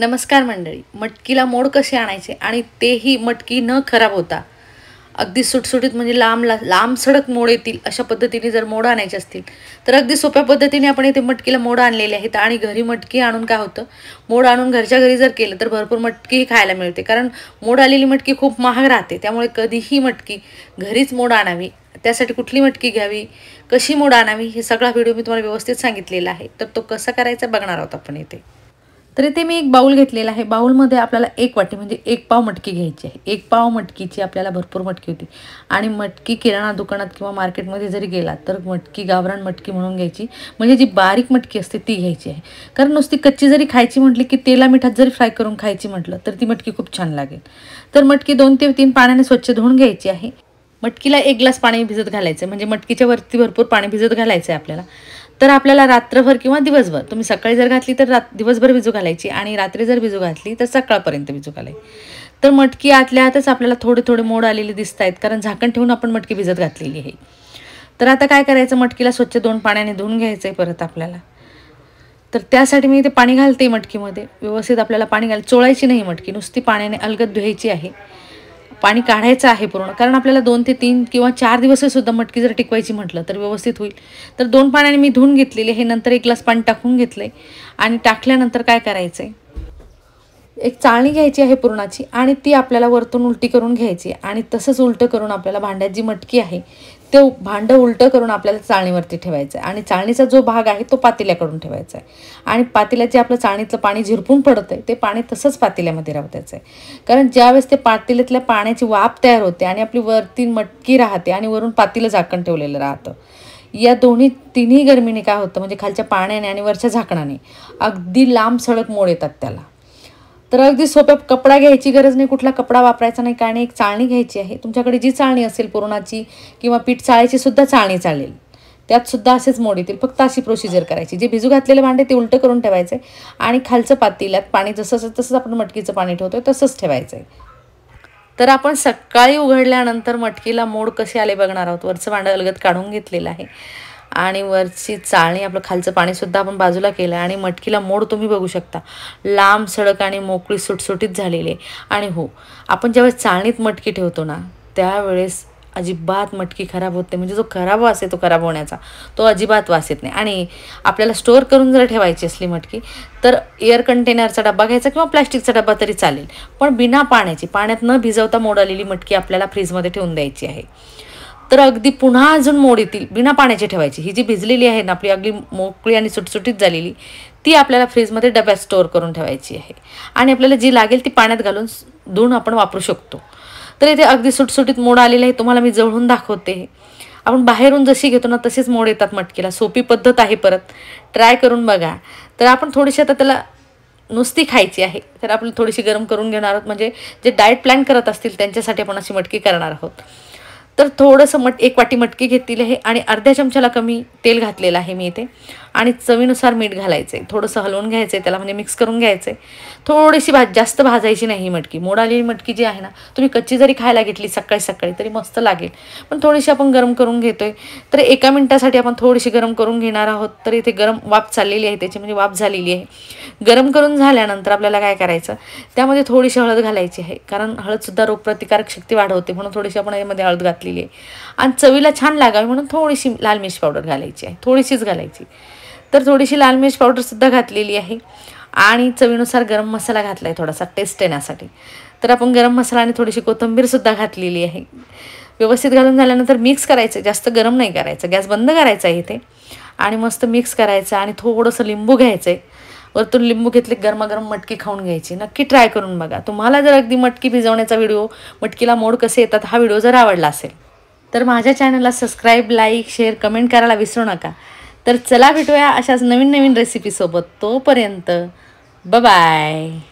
नमस्कार मंडळी मटकीला मोड कसे आणायचे आणि तेही मटकी न खराब होता अगदी सुटसुटीत म्हणजे लांब ला लांब सडक मोड येतील अशा पद्धतीने जर मोड आणायचे असतील तर अगदी सोप्या पद्धतीने आपण इथे मटकीला मोड आणलेले आहेत आणि घरी मटकी आणून काय होतं मोड आणून घरच्या घरी जर केलं तर भरपूर मटकीही खायला मिळते कारण मोड आलेली मटकी खूप महाग राहते त्यामुळे कधीही मटकी घरीच मोड आणावी त्यासाठी कुठली मटकी घ्यावी कशी मोड आणावी हे सगळा व्हिडिओ मी तुम्हाला व्यवस्थित सांगितलेला आहे तर तो कसा करायचा बघणार आहोत आपण इथे तर इथे मी एक बाऊल घेतलेला आहे बाऊलमध्ये आपल्याला एक वाटी म्हणजे एक पाव मटकी घ्यायची आहे एक पाव मटकीची आपल्याला भरपूर मटकी होती आणि मटकी किराणा दुकानात किंवा मार्केटमध्ये जरी गेला तर मटकी गावरान मटकी म्हणून घ्यायची म्हणजे जी बारीक मटकी असते ती घ्यायची आहे कारण नुसती कच्ची जरी खायची म्हटली की तेला मिठात जरी फ्राय करून खायची म्हटलं तर ती मटकी खूप छान लागेल तर मटकी दोन ते तीन पाण्याने स्वच्छ धुवून घ्यायची आहे मटकीला एक ग्लास पाणी भिजत घालायचं म्हणजे मटकीच्या वरती भरपूर पाणी भिजत घालायचं आहे आपल्याला तर आपल्याला रात्रभर किंवा दिवसभर तुम्ही सकाळी जर घातली तर रात दिवसभर विजू घालायची आणि रात्री जर विजू घातली तर सकाळपर्यंत विजू घालायची तर मटकी आतल्या आतच आपल्याला थोडे थोडे मोड आलेले दिसत आहेत कारण झाकण ठेवून आपण मटकी भिजत घातलेली आहे तर आता काय करायचं मटकीला स्वच्छ दोन पाण्याने धुवून घ्यायचं आहे परत आपल्याला तर त्यासाठी मी ते पाणी घालते मटकीमध्ये व्यवस्थित आपल्याला पाणी घाल चोळायची नाही मटकी नुसती पाण्याने अलगद धुवायची आहे पाणी काढायचं आहे पूर्ण कारण आपल्याला दोन ते तीन किंवा चार सुद्धा मटकी जर टिकवायची म्हटलं तर व्यवस्थित होईल तर दोन पाण्याने मी धुवून घेतलेले हे नंतर एक ग्लास पाणी टाकून घेतलं आणि टाकल्यानंतर काय करायचं एक चाळणी घ्यायची आहे पुरणाची आणि ती आपल्याला वरतून उलटी करून घ्यायची आणि तसंच उलटं करून आपल्याला भांड्यात जी मटकी आहे ते भांडं उलटं करून आपल्याला चाळणीवरती ठेवायचं आहे आणि चाळणीचा जो भाग आहे तो पातेल्याकडून ठेवायचा आहे आणि पातेल्याचे आपलं चाळणीतलं पाणी झिरपून पडतं आहे ते पाणी तसंच पातेल्यामध्ये राहतायचं आहे कारण ज्यावेळेस ते पातेल्यातल्या पाण्याची वाप तयार होते आणि आपली वरती मटकी राहते आणि वरून पातेलं झाकण ठेवलेलं राहतं या दोन्ही तिन्ही गरमीने काय होतं म्हणजे खालच्या पाण्याने आणि वरच्या झाकणाने अगदी लांब सडक मोड येतात त्याला तर अगदी सोप्या कपडा घ्यायची गरज नाही कुठला कपडा वापरायचा नाही कारण एक चाळणी घ्यायची आहे तुमच्याकडे जी चाळणी असेल पुरणाची किंवा पीठ चाळायची सुद्धा चाळणी चालेल त्यातसुद्धा असेच मोड येतील फक्त अशी प्रोसिजर करायची जे भिजू घातलेले भांडे ते उलटं करून ठेवायचे आणि खालचं पातेल्यात पाणी जसं तसंच आपण मटकीचं पाणी ठेवतो आहे तसंच ठेवायचं आहे तर आपण सकाळी उघडल्यानंतर मटकीला मोड कसे आले बघणार आहोत वरचं भांडं अलगत काढून घेतलेलं आहे आणि वरची चाळणी आपलं खालचं पाणीसुद्धा आपण बाजूला केलं आणि मटकीला मोड तुम्ही बघू शकता लांब सडक आणि मोकळी सुटसुटीत झालेली आणि हो आपण ज्यावेळेस चाळणीत मटकी ठेवतो ना त्यावेळेस अजिबात मटकी खराब होते म्हणजे जो खराब वास तो खराब होण्याचा तो अजिबात वास येत नाही आणि आपल्याला स्टोअर करून जर ठेवायची असली मटकी तर एअर कंटेनरचा डब्बा घ्यायचा किंवा प्लॅस्टिकचा डब्बा तरी चालेल पण बिना पाण्याची पाण्यात न भिजवता मोड आलेली मटकी आपल्याला फ्रीजमध्ये ठेवून द्यायची आहे तर अगदी पुन्हा अजून मोड येतील बिना पाण्याची ठेवायची ही जी भिजलेली आहे ना आपली अगदी मोकळी आणि सुटसुटीत झालेली ती आपल्याला फ्रीजमध्ये डब्यात स्टोअर करून ठेवायची आहे आणि आपल्याला जी लागेल ती पाण्यात घालून धुवून आपण वापरू शकतो तर इथे अगदी सुटसुटीत मोड आलेले आहे तुम्हाला मी जवळून दाखवते आपण बाहेरून जशी घेतो ना तसेच मोड येतात मटकीला सोपी पद्धत आहे परत ट्राय करून बघा तर आपण थोडीशी आता त्याला नुसती खायची आहे तर आपण थोडीशी गरम करून घेणार आहोत म्हणजे जे डाएट प्लॅन करत असतील त्यांच्यासाठी आपण अशी मटकी करणार आहोत तर थोडंसं मट एक वाटी मटकी घेतलेली आहे आणि अर्ध्या चमच्याला कमी तेल घातलेलं आहे मी इथे आणि चवीनुसार मीठ घालायचं आहे थोडंसं हलवून घ्यायचं आहे त्याला म्हणजे मिक्स करून घ्यायचं आहे थोडीशी भाज जास्त भाजायची नाही ही मटकी आलेली मटकी जी आहे ना तुम्ही कच्ची जरी खायला घेतली सकाळी सकाळी तरी मस्त लागेल पण थोडीशी आपण गरम करून घेतो तर एका मिनटासाठी आपण थोडीशी गरम करून घेणार आहोत तर इथे गरम वाफ चाललेली आहे त्याची म्हणजे वाफ झालेली आहे गरम करून झाल्यानंतर आपल्याला काय करायचं त्यामध्ये थोडीशी हळद घालायची आहे कारण हळदसुद्धा रोगप्रतिकारक शक्ती वाढवते म्हणून थोडीशी आपण यामध्ये हळद घातलेली आहे आणि चवीला छान लागावी म्हणून थोडीशी लाल मिर्च पावडर घालायची आहे थोडीशीच घालायची तर थोडीशी लाल मिर्च पावडरसुद्धा घातलेली आहे आणि चवीनुसार गरम मसाला घातला आहे थोडासा टेस्ट येण्यासाठी तर आपण गरम मसाला आणि थोडीशी कोथंबीरसुद्धा घातलेली आहे व्यवस्थित घालून झाल्यानंतर मिक्स करायचं जास्त गरम नाही करायचं गॅस बंद करायचा आहे इथे आणि मस्त मिक्स करायचं आणि थोडंसं लिंबू घ्यायचं आहे वरतून लिंबू घेतले गरमागरम मटकी खाऊन घ्यायची नक्की ट्राय करून बघा तुम्हाला जर अगदी मटकी भिजवण्याचा व्हिडिओ मटकीला मोड कसे येतात हा व्हिडिओ जर आवडला असेल तर माझ्या चॅनलला सबस्क्राईब लाईक शेअर कमेंट करायला विसरू नका तर चला भेटूया अशाच नवीन नवीन रेसिपीसोबत तोपर्यंत बाय